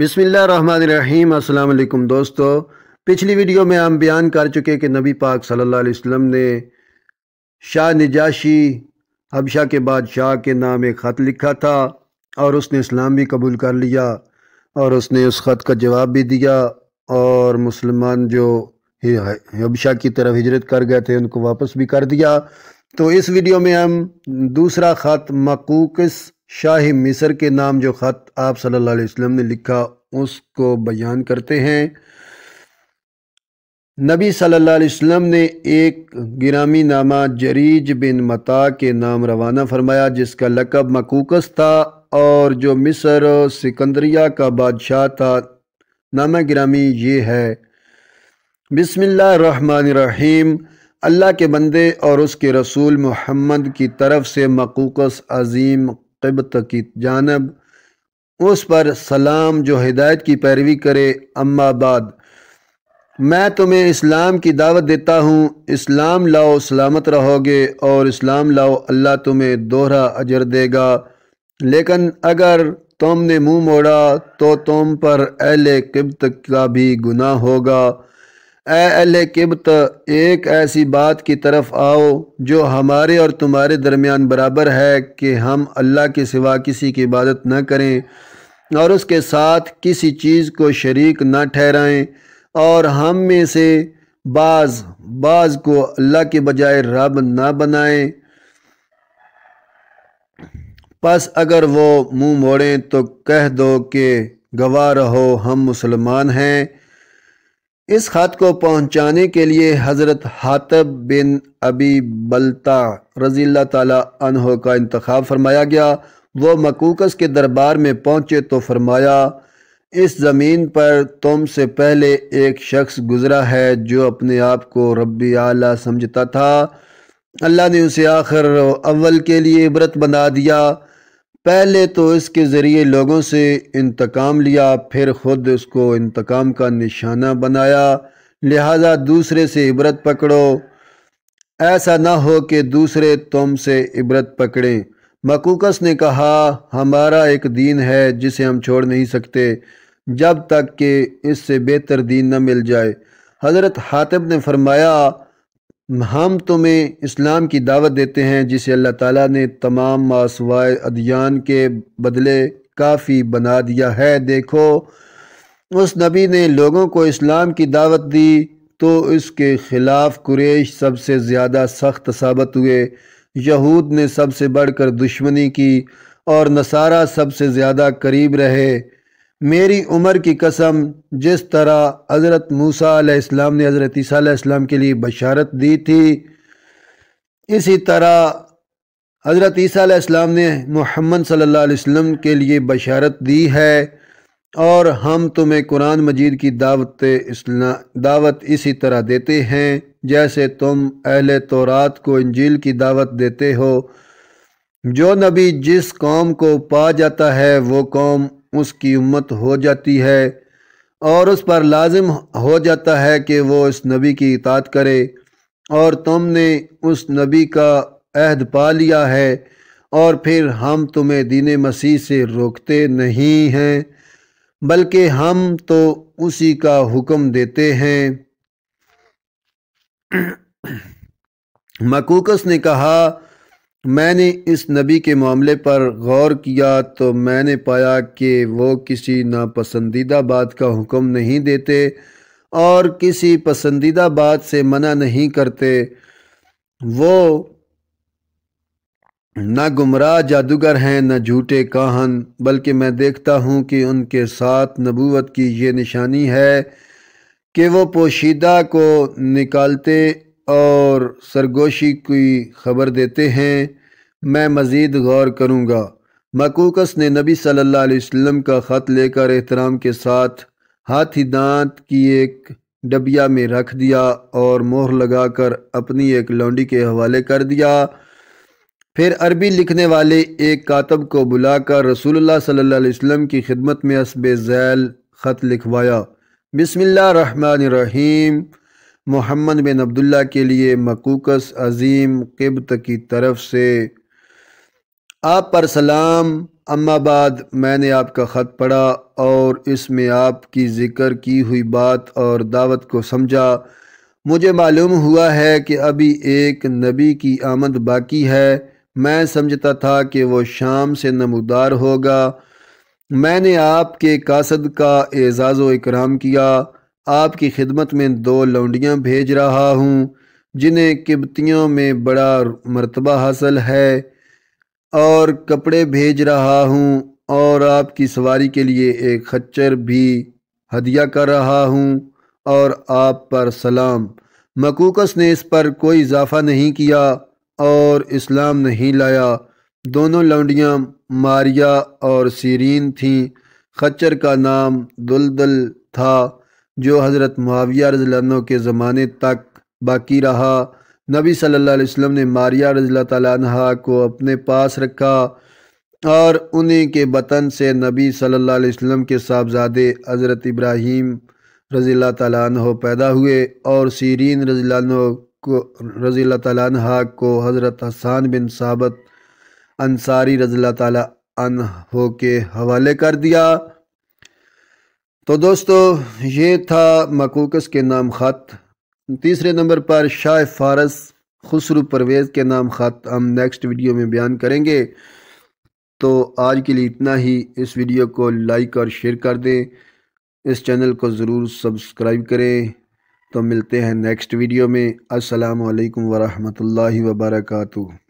بسم اللہ الرحمن الرحیم السلام علیکم دوستو پچھلی ویڈیو میں ہم بیان کر چکے کہ نبی پاک صلی اللہ علیہ وسلم نے شاہ نجاشی حبشہ کے بادشاہ کے نام ایک خط لکھا تھا اور اس نے اسلام بھی قبول کر لیا اور اس نے اس خط کا جواب بھی دیا اور مسلمان جو حبشہ کی طرف ہجرت کر گئے تھے ان کو واپس بھی کر دیا تو اس ویڈیو میں ہم دوسرا خط مقوقس شاہ مصر کے نام جو خط آپ صلی اللہ علیہ وسلم نے لکھا اس کو بیان کرتے ہیں نبی صلی اللہ علیہ وسلم نے ایک گرامی نامہ جریج بن متا کے نام روانہ فرمایا جس کا لقب مکوکس تھا اور جو مصر سکندریہ کا بادشاہ تھا نامہ گرامی یہ ہے بسم اللہ الرحمن الرحیم اللہ کے بندے اور اس کے رسول محمد کی طرف سے مقوقس عظیم قبط کی جانب اس پر سلام جو ہدایت کی پیروی کرے اما بعد میں تمہیں اسلام کی دعوت دیتا ہوں اسلام لاؤ سلامت رہو گے اور اسلام لاؤ اللہ تمہیں دوہرا اجر دے گا لیکن اگر تم نے منہ موڑا تو تم پر اہل قبط کا بھی گناہ ہوگا اے اہل قبط ایک ایسی بات کی طرف آؤ جو ہمارے اور تمہارے درمیان برابر ہے کہ ہم اللہ کے سوا کسی کی عبادت نہ کریں اور اس کے ساتھ کسی چیز کو شریک نہ ٹھہرائیں اور ہم میں سے بعض بعض کو اللہ کے بجائے رب نہ بنائیں پس اگر وہ مو موڑیں تو کہہ دو کہ گواہ رہو ہم مسلمان ہیں اس خط کو پہنچانے کے لیے حضرت حاتب بن ابی بلتا رضی اللہ تعالیٰ عنہ کا انتخاب فرمایا گیا وہ مکوکس کے دربار میں پہنچے تو فرمایا اس زمین پر تم سے پہلے ایک شخص گزرا ہے جو اپنے آپ کو ربی اعلیٰ سمجھتا تھا اللہ نے اسے آخر اول کے لیے عبرت بنا دیا پہلے تو اس کے ذریعے لوگوں سے انتقام لیا پھر خود اس کو انتقام کا نشانہ بنایا لہذا دوسرے سے عبرت پکڑو ایسا نہ ہو کہ دوسرے تم سے عبرت پکڑیں مکوکس نے کہا ہمارا ایک دین ہے جسے ہم چھوڑ نہیں سکتے جب تک کہ اس سے بہتر دین نہ مل جائے حضرت حاتب نے فرمایا ہم تمہیں اسلام کی دعوت دیتے ہیں جسے اللہ تعالیٰ نے تمام ماسوائے ادیان کے بدلے کافی بنا دیا ہے دیکھو اس نبی نے لوگوں کو اسلام کی دعوت دی تو اس کے خلاف قریش سب سے زیادہ سخت ثابت ہوئے یہود نے سب سے بڑھ کر دشمنی کی اور نصارہ سب سے زیادہ قریب رہے میری عمر کی قسم جس طرح حضرت موسیٰ علیہ السلام نے حضرت عیسیٰ علیہ السلام کے لیے بشارت دی تھی اسی طرح حضرت عیسیٰ علیہ السلام نے محمد صلی اللہ علیہ وسلم کے لیے بشارت دی ہے اور ہم تمہیں قرآن مجید کی دعوت دعوت اسی طرح دیتے ہیں جیسے تم اہل تورات کو انجیل کی دعوت دیتے ہو جو نبی جس قوم کو پا جاتا ہے وہ قوم اس کی امت ہو جاتی ہے اور اس پر لازم ہو جاتا ہے کہ وہ اس نبی کی اطاعت کرے اور تم نے اس نبی کا عہد پا لیا ہے اور پھر ہم تمہیں دین مسیح سے روکتے نہیں ہیں بلکہ ہم تو اسی کا حکم دیتے ہیں مکوکس نے کہا میں نے اس نبی کے معاملے پر غور کیا تو میں نے پایا کہ وہ کسی ناپسندیدہ بات کا حکم نہیں دیتے اور کسی پسندیدہ بات سے منع نہیں کرتے وہ نہ گمراہ جادوگر ہیں نہ جھوٹے کاہن بلکہ میں دیکھتا ہوں کہ ان کے ساتھ نبوت کی یہ نشانی ہے کہ وہ پوشیدہ کو نکالتے اور سرگوشی کی خبر دیتے ہیں میں مزید غور کروں گا مکوکس نے نبی صلی اللہ علیہ وسلم کا خط لے کر احترام کے ساتھ ہاتھی دانت کی ایک ڈبیا میں رکھ دیا اور مہر لگا کر اپنی ایک لونڈی کے حوالے کر دیا پھر عربی لکھنے والے ایک کاتب کو بلا کر رسول اللہ صلی اللہ علیہ وسلم کی خدمت میں اسب ذیل خط لکھوایا بسم اللہ رحمٰن الرحیم محمد بن عبداللہ کے لیے مکوکس عظیم قبط کی طرف سے آپ پر سلام اما بعد میں نے آپ کا خط پڑھا اور اس میں آپ کی ذکر کی ہوئی بات اور دعوت کو سمجھا مجھے معلوم ہوا ہے کہ ابھی ایک نبی کی آمد باقی ہے میں سمجھتا تھا کہ وہ شام سے نمودار ہوگا میں نے آپ کے قاصد کا اعزاز و اکرام کیا آپ کی خدمت میں دو لونڈیاں بھیج رہا ہوں جنہیں کبتیوں میں بڑا مرتبہ حاصل ہے اور کپڑے بھیج رہا ہوں اور آپ کی سواری کے لیے ایک خچر بھی ہدیہ کر رہا ہوں اور آپ پر سلام مکوکس نے اس پر کوئی اضافہ نہیں کیا اور اسلام نہیں لایا دونوں لونڈیاں ماریا اور سیرین تھیں خچر کا نام دلدل تھا جو حضرت معاویہ رضی اللہ عنہ کے زمانے تک باقی رہا نبی صلی اللہ علیہ وسلم نے ماریہ رضی اللہ تعالیٰ عنہ کو اپنے پاس رکھا اور انہیں کے بطن سے نبی صلی اللہ علیہ وسلم کے صاحبزادے حضرت ابراہیم رضی اللہ تعالیٰ عنہ پیدا ہوئے اور سیرین رضی عنہ کو رضی اللہ تعالیٰ عنہ کو حضرت حسان بن ثابت انصاری رضی اللہ تعالیٰ عنہ کے حوالے کر دیا تو دوستو یہ تھا مکوکس کے نام خط تیسرے نمبر پر شاہ فارس خسرو پرویز کے نام خط ہم نیکسٹ ویڈیو میں بیان کریں گے تو آج کے لیے اتنا ہی اس ویڈیو کو لائک اور شیئر کر دیں اس چینل کو ضرور سبسکرائب کریں تو ملتے ہیں نیکسٹ ویڈیو میں السلام علیکم ورحمۃ اللہ وبرکاتہ